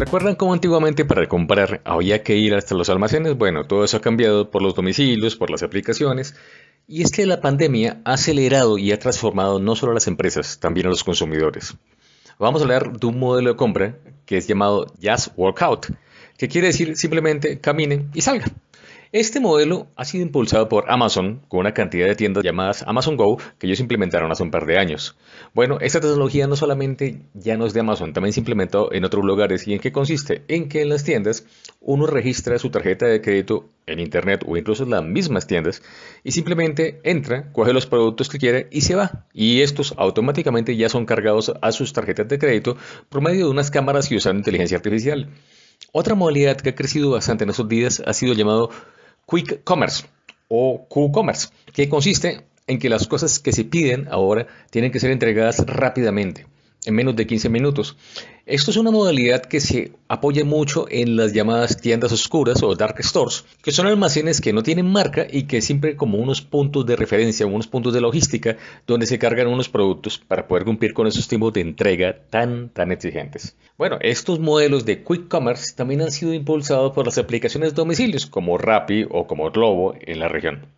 ¿Recuerdan cómo antiguamente para comprar había que ir hasta los almacenes? Bueno, todo eso ha cambiado por los domicilios, por las aplicaciones, y es que la pandemia ha acelerado y ha transformado no solo a las empresas, también a los consumidores. Vamos a hablar de un modelo de compra que es llamado Just Workout, que quiere decir simplemente camine y salga. Este modelo ha sido impulsado por Amazon con una cantidad de tiendas llamadas Amazon Go que ellos implementaron hace un par de años. Bueno, esta tecnología no solamente ya no es de Amazon, también se implementó en otros lugares. ¿Y en qué consiste? En que en las tiendas uno registra su tarjeta de crédito en internet o incluso en las mismas tiendas y simplemente entra, coge los productos que quiere y se va. Y estos automáticamente ya son cargados a sus tarjetas de crédito por medio de unas cámaras que usan inteligencia artificial. Otra modalidad que ha crecido bastante en estos días ha sido llamado Quick Commerce o Q-Commerce, que consiste en que las cosas que se piden ahora tienen que ser entregadas rápidamente en menos de 15 minutos. Esto es una modalidad que se apoya mucho en las llamadas tiendas oscuras o dark stores, que son almacenes que no tienen marca y que siempre como unos puntos de referencia, unos puntos de logística donde se cargan unos productos para poder cumplir con esos tiempos de entrega tan tan exigentes. Bueno, estos modelos de quick commerce también han sido impulsados por las aplicaciones domicilios como Rappi o como Globo en la región.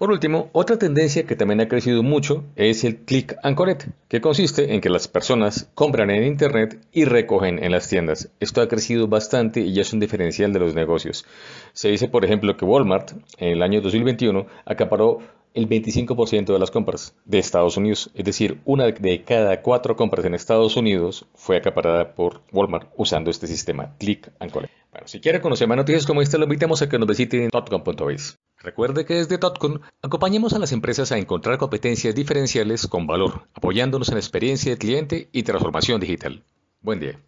Por último, otra tendencia que también ha crecido mucho es el click and collect, que consiste en que las personas compran en internet y recogen en las tiendas. Esto ha crecido bastante y ya es un diferencial de los negocios. Se dice, por ejemplo, que Walmart en el año 2021 acaparó el 25% de las compras de Estados Unidos. Es decir, una de cada cuatro compras en Estados Unidos fue acaparada por Walmart usando este sistema Click and Collect. Bueno, si quiere conocer más noticias como esta, lo invitamos a que nos visite en dotcom.biz. Recuerde que desde Totcon acompañamos a las empresas a encontrar competencias diferenciales con valor, apoyándonos en la experiencia de cliente y transformación digital. Buen día.